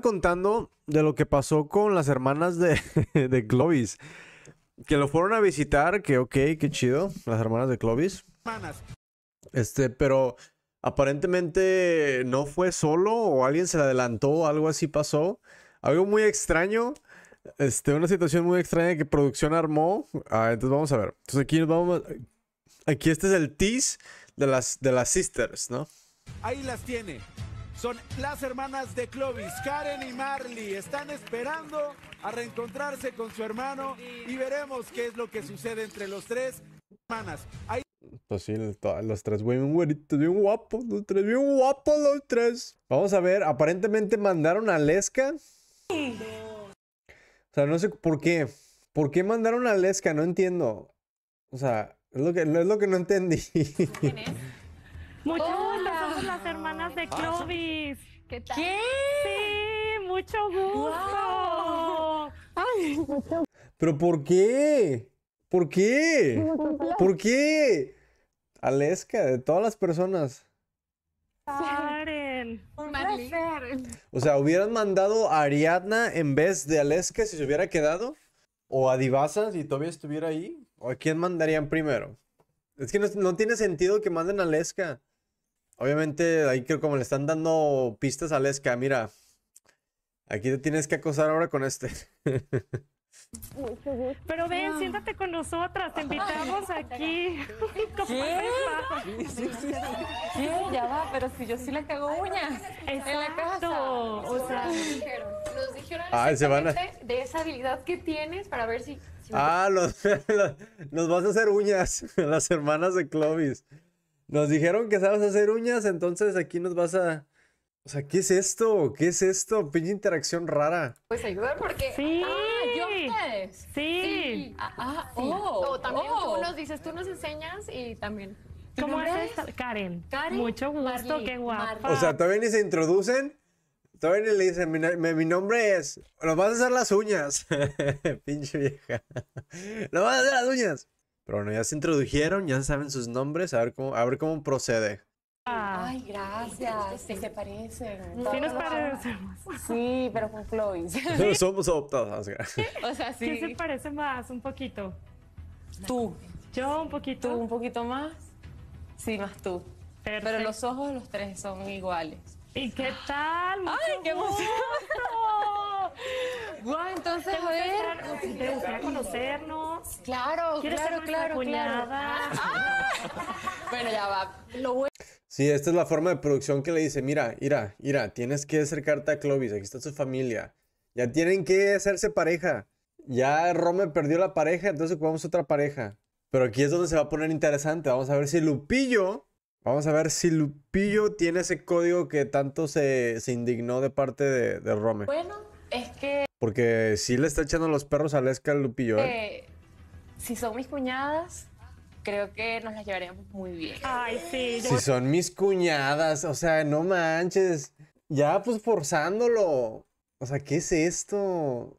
contando de lo que pasó con las hermanas de, Clovis. Que lo fueron a visitar, que ok, qué chido, las hermanas de Clovis. Este, pero aparentemente no fue solo o alguien se le adelantó, algo así pasó. Algo muy extraño, este, una situación muy extraña que producción armó. Ah, entonces vamos a ver. Entonces aquí nos vamos, aquí este es el tease de las, de las sisters, ¿no? Ahí las tiene son las hermanas de Clovis, Karen y Marley. Están esperando a reencontrarse con su hermano y veremos qué es lo que sucede entre los tres hermanas. Pues sí, los tres bien güeritos, bien guapos, los tres bien guapos, los tres. Vamos a ver, aparentemente mandaron a Lesca. O sea, no sé por qué. ¿Por qué mandaron a Lesca? No entiendo. O sea, es lo que, no entendí. ¿Qué tal? Sí, mucho gusto. ¿Pero por qué? ¿Por qué? ¿Por qué? Aleska, de todas las personas. Karen. O sea, ¿hubieran mandado a Ariadna en vez de Aleska si se hubiera quedado? ¿O a Divasa si todavía estuviera ahí? ¿O a quién mandarían primero? Es que no, tiene sentido que manden a Aleska. Obviamente, ahí creo como le están dando pistas a Leska, mira, aquí te tienes que acosar ahora con este. Pero ven, siéntate con nosotras, te invitamos aquí. Sí, Ya va, pero si yo sí le cago uñas. Exacto. O sea, nos dijeron, de esa habilidad que tienes para ver si... ah, nos vas a hacer uñas, las hermanas de Clovis. Nos dijeron que sabes hacer uñas, entonces aquí nos vas a... O sea, ¿qué es esto? ¿Qué es esto? Pinche interacción rara. Pues ayudar porque... Sí. Ah, ¿yo ustedes? Sí. sí. Ah, ah Oh, también tú oh. nos dices, tú nos enseñas y también... ¿Cómo haces? Karen. Karen. Mucho gusto, qué guapa. O sea, todavía ni se introducen. Todavía ni le dicen, mi, nombre es... ¿lo vas a hacer las uñas. Pinche vieja. ¿Lo vas a hacer las uñas. Pero bueno, ya se introdujeron, ya saben sus nombres, a ver cómo, a ver cómo procede. Ah. Ay, gracias. ¿Qué se parecen. Sí, nos parecemos. Sí, pero con Chloe. Somos adoptadas. O sea, sí. ¿Qué se parece más? Un poquito. Tú. Yo un poquito. Tú un poquito más. Sí, más tú. Pero los ojos de los tres son iguales. ¿Y qué tal? ¡Ay, qué emoción! Guau, ah, entonces, ¿Te gustaría, ¿Te gustaría conocernos? Claro, claro, claro, ah. bueno, ya va. Sí, esta es la forma de producción que le dice, mira, mira, mira, tienes que acercarte a Clovis, aquí está su familia. Ya tienen que hacerse pareja. Ya Rome perdió la pareja, entonces ocupamos otra pareja. Pero aquí es donde se va a poner interesante. Vamos a ver si Lupillo, vamos a ver si Lupillo tiene ese código que tanto se, se indignó de parte de Rome. Bueno, es que porque sí le está echando los perros a Lesca el ¿eh? ¿eh? si son mis cuñadas, creo que nos las llevaríamos muy bien. Ay, sí. Si son mis cuñadas, o sea, no manches. Ya, pues forzándolo. O sea, ¿qué es esto?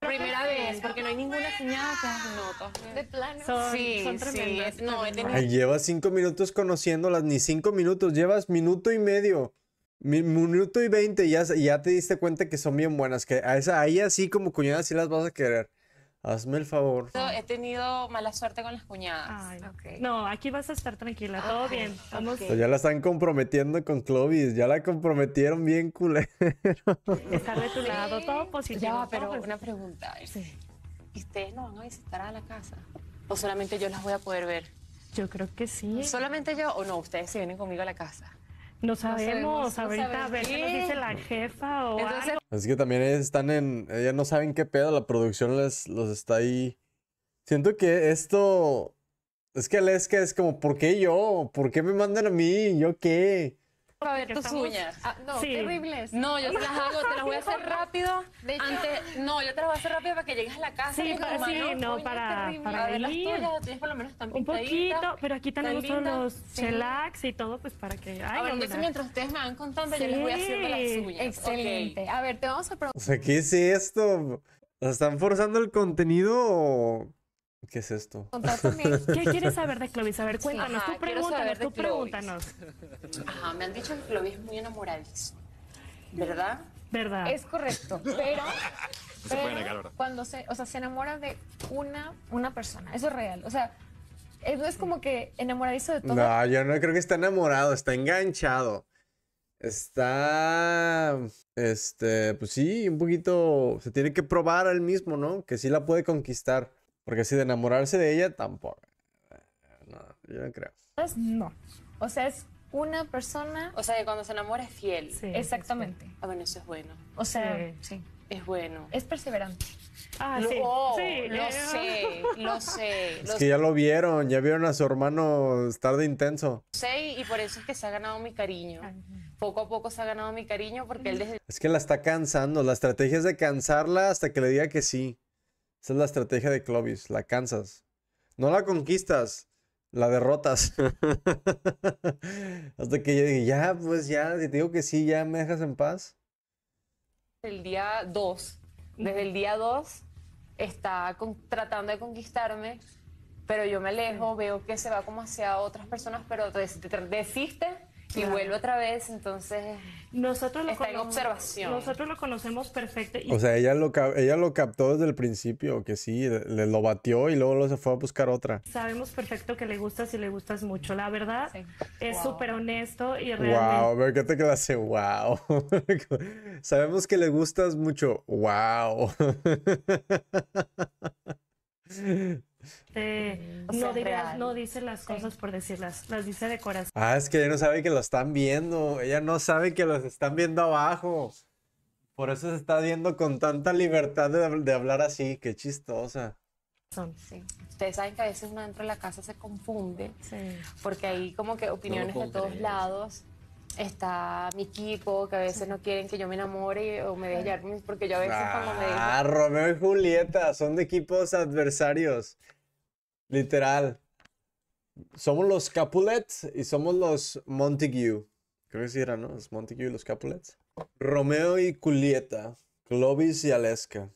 Primera vez, porque no hay ninguna cuñada que no, De plano. sí, son Sí. No, llevas cinco minutos conociéndolas, ni cinco minutos, llevas minuto y medio. Minuto y 20 ya, ya te diste cuenta que son bien buenas, que a esa, ahí así como cuñadas sí las vas a querer. Hazme el favor. He tenido mala suerte con las cuñadas. No, aquí vas a estar tranquila, todo bien. Pues ya la están comprometiendo con Clovis, ya la comprometieron bien culero. Estar de tu lado, todo positivo. Ya, pero una pregunta. Sí. ustedes no van a visitar a la casa? ¿O solamente yo las voy a poder ver? Yo creo que sí. ¿Solamente yo o no? Ustedes se vienen conmigo a la casa. No sabemos, ahorita a ver qué nos dice la jefa o algo. Así que también están en, Ellas no saben qué pedo, la producción les, los está ahí. Siento que esto, es que Aleska es como, ¿por qué yo? ¿Por qué me mandan a mí? ¿Yo qué? para ver tus uñas. Ah, no, terribles. No, yo te las hago, te las voy a hacer rápido. antes, no, yo te las voy a hacer rápido para que llegues a la casa. Sí, para, sí, no, para, para ver las por lo menos Un poquito, pero aquí tenemos los sí. y todo, pues para que... Ay, mientras ustedes me van contando, yo les voy haciendo las uñas. Excelente. A ver, te vamos a... O sea, ¿qué es esto? ¿Están forzando el contenido o... ¿Qué es esto? ¿Qué quieres saber de Clovis? A ver, cuéntanos. tú pregúntanos, tú pregúntanos. Ajá, me han dicho que Clovis es muy enamoradizo. ¿Verdad? ¿Verdad? Es correcto, pero, se cuando se, o sea, se enamora de una, una persona, eso es real, o sea, eh, no es como que enamoradizo de todo. No, yo no creo que está enamorado, está enganchado. Está, este, pues sí, un poquito, se tiene que probar él mismo, ¿no? Que sí la puede conquistar. Porque si de enamorarse de ella, tampoco. No, yo no creo. No. O sea, es una persona. O sea, que cuando se enamora es fiel. Exactamente. ah, bueno, eso es bueno. O sea, sí. Es bueno. Es perseverante. Ah, sí. Oh, sí. Lo eh, sé, ah. lo sé. es que ya lo vieron, ya vieron a su hermano estar de intenso. Sí, y por eso es que se ha ganado mi cariño. Poco a poco se ha ganado mi cariño porque él mm. desde... Es que la está cansando, la estrategia es de cansarla hasta que le diga que sí. Esa es la estrategia de Clovis, la cansas. No la conquistas, la derrotas. Hasta que yo dije, ya, pues ya, si te digo que sí, ya me dejas en paz. El día 2, desde el día 2, está tratando de conquistarme, pero yo me alejo, veo que se va como hacia otras personas, pero desiste y vuelve otra vez, entonces nosotros lo está observación. Nosotros lo conocemos perfecto. O sea, ella lo, ella lo captó desde el principio, que sí, lo batió y luego se fue a buscar otra. Sabemos perfecto que le gustas y le gustas mucho, la verdad. Es súper honesto y realmente... Wow, ve ¿qué te clase? Wow. Sabemos que le gustas mucho. Wow. Sí no, dice las cosas por decirlas, las dice de corazón. Ah, es que ella no sabe que lo están viendo, ella no sabe que los están viendo abajo. Por eso se está viendo con tanta libertad de, hablar así, qué chistosa. Sí. Ustedes saben que a veces uno dentro de la casa se confunde, sí. porque hay como que opiniones de todos lados está mi equipo, que a veces no quieren que yo me enamore o me deje porque yo a veces cuando me Ah, Romeo y Julieta, son de equipos adversarios. Literal. Somos los Capulets y somos los Montague. Creo que sí eran, ¿no? Los Montague y los Capulet. Romeo y Julieta. Clovis y Aleska,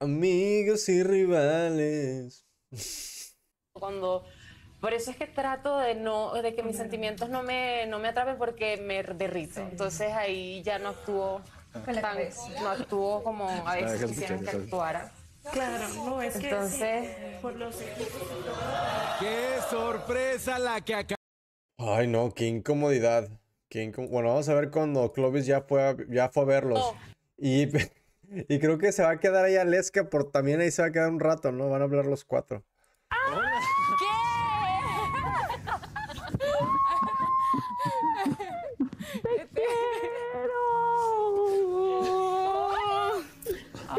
Amigos y rivales. Cuando. Por eso es que trato de no, de que mis sentimientos no me, no me atrapen porque me derrito. Entonces ahí ya no actuó no como a veces quisieran que actuara. Claro, no es que Entonces, Qué sorpresa la que acaba. Ay, no, qué incomodidad. Qué Bueno, vamos a ver cuando Clovis ya fue a, ya fue verlos. Y, y creo que se va a quedar ahí Aleska por también ahí se va a quedar un rato, ¿no? Van a hablar los cuatro.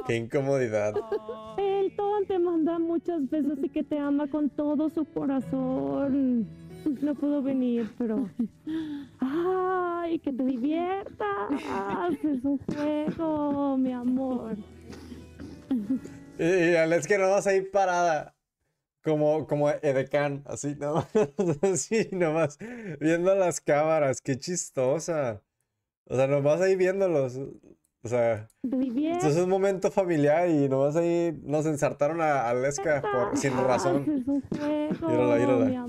Qué incomodidad. El te manda muchas besos y que te ama con todo su corazón. No pudo venir, pero. ¡Ay, que te diviertas! Es un juego, mi amor. Y, Alex que no vas ir parada. Como, como Edecán, así no, así nomás, viendo las cámaras, qué chistosa. O sea, nomás ahí viéndolos. O sea, es un momento familiar y nomás ahí nos ensartaron a, a por, sin razón. Mírala, mírala.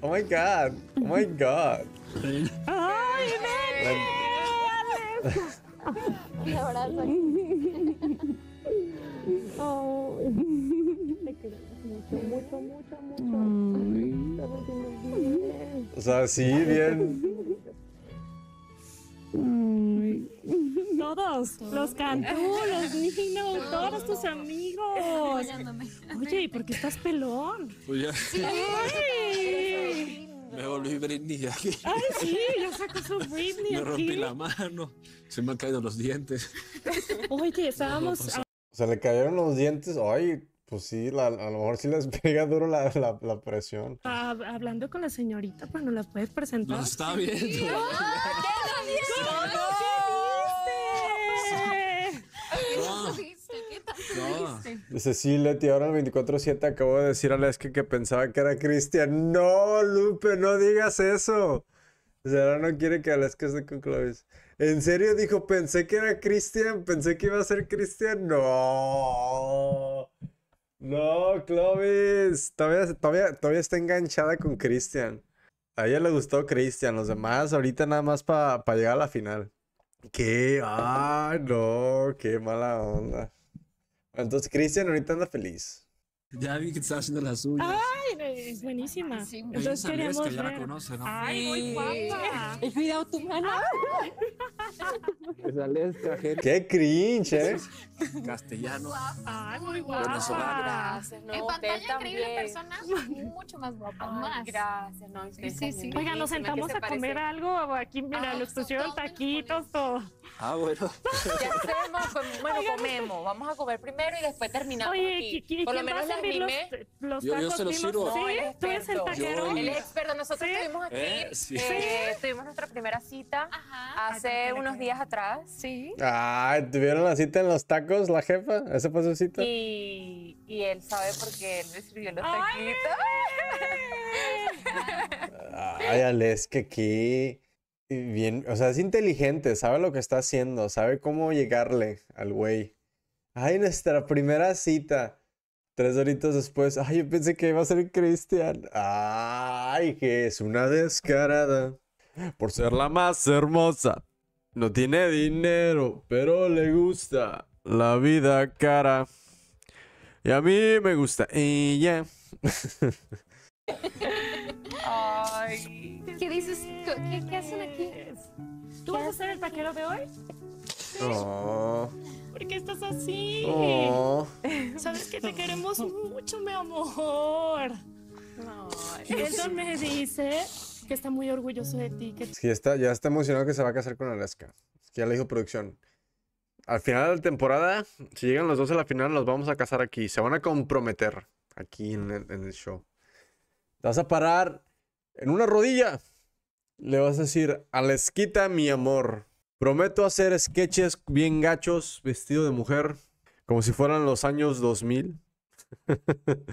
Oh my god, oh my god. ¡Ay, Un abrazo. Oh, te mucho, mucho, mucho, mucho. O sea, sí, bien. Todos, los Cantú, los Nino, todos tus amigos. Oye, ¿y por qué estás pelón? Pues me volví Britney aquí. Ay, sí, ya sacó su Britney. Me rompí la mano, se me han caído los dientes. Oye, estábamos. se le cayeron los dientes. Ay, pues sí, a lo mejor sí les pega duro la, presión. Ah, hablando con la señorita, pues no la puedes presentar. No está bien ¿Qué? No. si Leti ahora el 24-7 acabo de decir a Leske que pensaba que era Cristian. No, Lupe, no digas eso. O no quiere que Alaska esté con Clovis En serio dijo, pensé que era Cristian, pensé que iba a ser Cristian. No. No, Clovis. Todavía, todavía, todavía está enganchada con Cristian. A ella le gustó Cristian, los demás ahorita nada más para llegar a la final. ¿Qué? Ah, no, qué mala onda. Entonces, Cristian ahorita anda feliz. Ya vi que te está haciendo la suya. Ay, es buenísima. Sí, Entonces queríamos que ver. ya la conoce, ¿no? Ay, muy guapa. He cuidado tu mano. Ah gente. Qué cringe, ¿eh? Castellano. Ay, muy guapa. Gracias, no, en pantalla increíble persona. mucho más guapa. Gracias, no, Oigan, nos sentamos a comer algo aquí, mira, ah, nos pusieron taquitos, todo. Ah, bueno. Pues, bueno, comemos. Vamos a comer primero y después terminamos Oye, aquí. Por lo menos las Los, los yo, se los sirvo. Sí, tú eres el taquero. Nosotros estuvimos aquí. Eh, eh, tuvimos nuestra primera cita hace un unos días atrás. Sí. Ah, ¿tuvieron la cita en los tacos, la jefa? ese fue Y, él sabe porque él me los taquitos. Ay, Alex, que aquí... Bien, o sea, es inteligente, sabe lo que está haciendo, sabe cómo llegarle al güey. Ay, nuestra primera cita. Tres horitos después, ay, yo pensé que iba a ser Cristian. Ay, que es una descarada. Por ser la más hermosa, no tiene dinero, pero le gusta la vida cara. Y a mí me gusta ella. Ay. ¿Qué dices? ¿Qué, hacen aquí? ¿Tú vas a ser el paquero de hoy? No. ¿Por qué estás así? No. Sabes que te queremos mucho, mi amor. No, eso me dice que está muy orgulloso de ti. Que... está, ya está emocionado que se va a casar con Alaska. que ya le dijo producción. Al final de la temporada, si llegan los dos a la final, los vamos a casar aquí. Se van a comprometer aquí en el, show. Te vas a parar en una rodilla. Le vas a decir, Alesquita, mi amor. Prometo hacer sketches bien gachos, vestido de mujer, como si fueran los años 2000.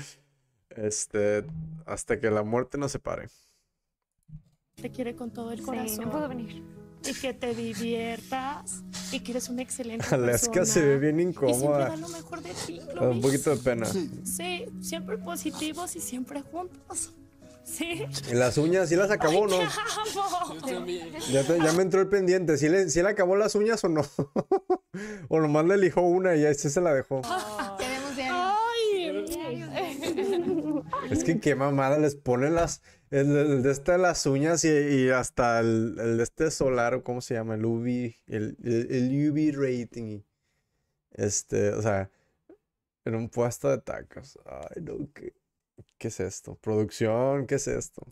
este, hasta que la muerte nos separe te quiere con todo el corazón. Sí, venir. Y que te diviertas y que eres una excelente Alaska persona. se ve bien incómoda. Y mejor de Un poquito de pena. Sí, siempre positivos y siempre juntos. Sí. Las uñas, ¿sí las acabó no? Ya, ya, me entró el pendiente. si le, acabó las uñas o no? o nomás le elijo una y ya se la dejó. Tenemos ah, es que qué mamada les pone las. El, de este, las uñas y, hasta el, de este solar, o cómo se llama, el UV, el, UV rating. Este, o sea, en un puesto de tacos. Ay, no, ¿qué, qué es esto? Producción, ¿qué es esto?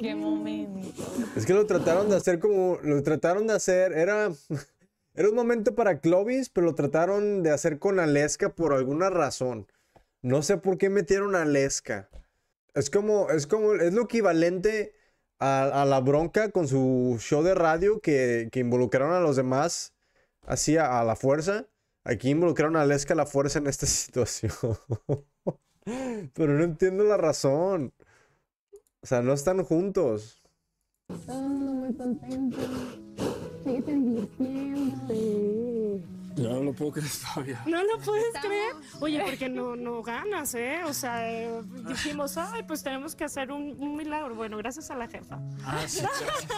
Qué momento. Es que lo trataron de hacer como, lo trataron de hacer, era, era un momento para Clovis, pero lo trataron de hacer con Aleska por alguna razón. No sé por qué metieron a Lesca. Es como, es como, es lo equivalente a, la bronca con su show de radio que, involucraron a los demás así a, la fuerza. Aquí involucraron a Lesca a la fuerza en esta situación. Pero no entiendo la razón. O sea, no están juntos. muy contento. No lo puedo creer todavía. No lo puedes creer. Oye, porque no, no ganas, ¿eh? O sea, eh, dijimos, ay, pues tenemos que hacer un, milagro. Bueno, gracias a la jefa. Ah, sí, gracias.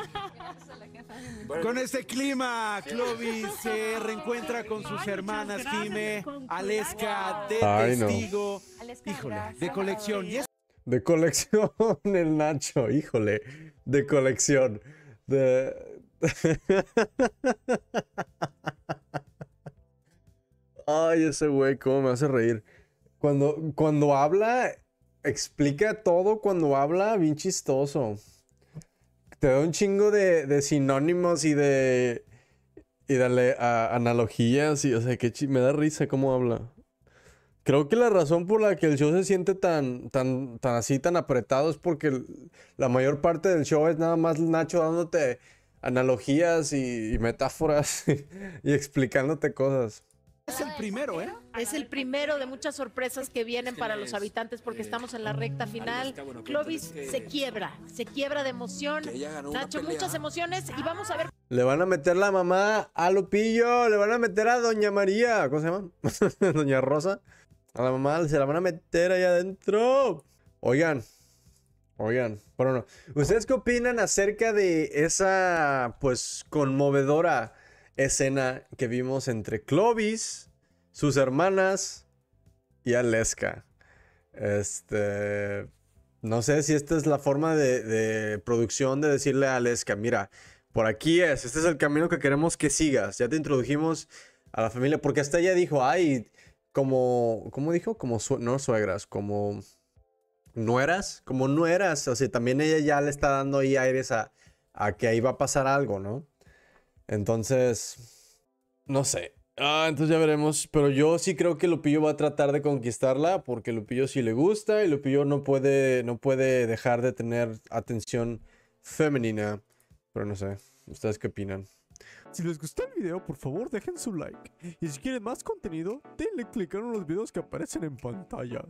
a la jefa. Con este clima, Clovis se reencuentra con sus hermanas, Jime, Aleska, de testigo. híjole, de colección. Y es... De colección, el Nacho, híjole, de colección. De... Ay, ese güey, cómo me hace reír. Cuando, cuando habla, explica todo cuando habla, bien chistoso. Te da un chingo de, de sinónimos y de. Y dale analogías y, o sea, que me da risa cómo habla. Creo que la razón por la que el show se siente tan, tan, tan así, tan apretado, es porque la mayor parte del show es nada más Nacho dándote analogías y, metáforas y explicándote cosas. Es el primero, ¿eh? Es el primero de muchas sorpresas que vienen para los habitantes porque eh, estamos en la recta final. Clovis se quiebra, se quiebra de emoción. Nacho, muchas emociones y vamos a ver. Le van a meter la mamá a Lupillo, le van a meter a Doña María, ¿cómo se llama? Doña Rosa. A la mamá se la van a meter ahí adentro. Oigan, oigan, bueno, no. ¿ustedes qué opinan acerca de esa, pues, conmovedora escena que vimos entre Clovis, sus hermanas y Aleska. Este. No sé si esta es la forma de, producción de decirle a Aleska: mira, por aquí es, este es el camino que queremos que sigas. Ya te introdujimos a la familia, porque hasta ella dijo: ay, como. ¿Cómo dijo? Como no suegras, como. nueras como nueras, O sea, también ella ya le está dando ahí aires a que ahí va a pasar algo, ¿no? Entonces, no sé. Ah, entonces ya veremos. Pero yo sí creo que Lupillo va a tratar de conquistarla porque Lupillo sí le gusta y Lupillo no puede, no puede dejar de tener atención femenina. Pero no sé, ¿ustedes qué opinan? Si les gustó el video, por favor dejen su like. Y si quieren más contenido, denle click en los videos que aparecen en pantalla.